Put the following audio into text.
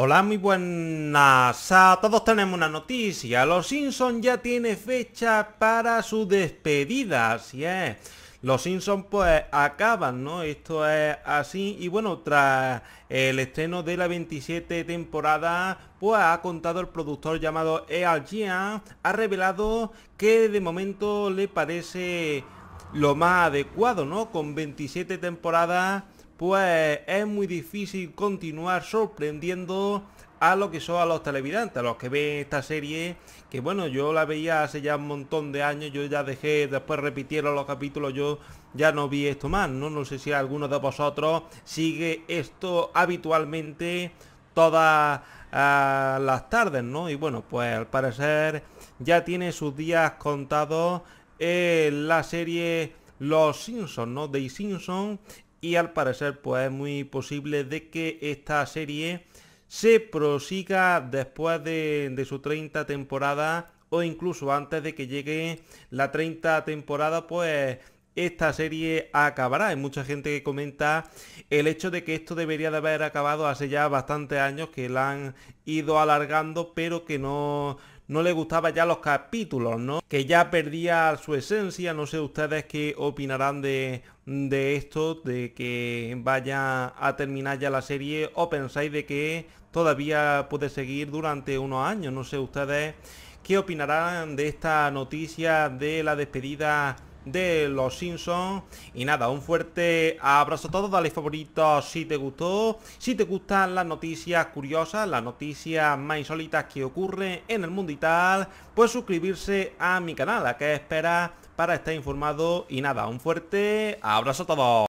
Hola, muy buenas a todos. Tenemos una noticia. Los Simpson ya tiene fecha para su despedida. Así es. Los Simpsons pues acaban, ¿no? Esto es así. Y bueno, tras el estreno de la 27 temporada, pues ha contado el productor llamado Gian, ha revelado que de momento le parece lo más adecuado, ¿no? Con 27 temporadas pues es muy difícil continuar sorprendiendo a lo que son a los televidentes, a los que ven esta serie, que bueno, yo la veía hace ya un montón de años, yo ya dejé, después repitieron los capítulos, yo ya no vi esto más, ¿no? No sé si alguno de vosotros sigue esto habitualmente todas ah, las tardes, ¿no? Y bueno, pues al parecer ya tiene sus días contados en la serie Los Simpsons, ¿no? De Simpson y al parecer pues es muy posible de que esta serie se prosiga después de, su 30 temporada o incluso antes de que llegue la 30 temporada pues esta serie acabará. Hay mucha gente que comenta el hecho de que esto debería de haber acabado hace ya bastantes años, que la han ido alargando, pero que no, no le gustaba ya los capítulos, ¿no? Que ya perdía su esencia, no sé ustedes qué opinarán de, de esto, de que vaya a terminar ya la serie o pensáis de que todavía puede seguir durante unos años, no sé ustedes qué opinarán de esta noticia de la despedida de los Simpsons Y nada, un fuerte abrazo a todos, dale favorito si te gustó Si te gustan las noticias curiosas, las noticias más insólitas que ocurren en el mundo y tal Pues suscribirse a mi canal, a que esperas para estar informado Y nada, un fuerte abrazo a todos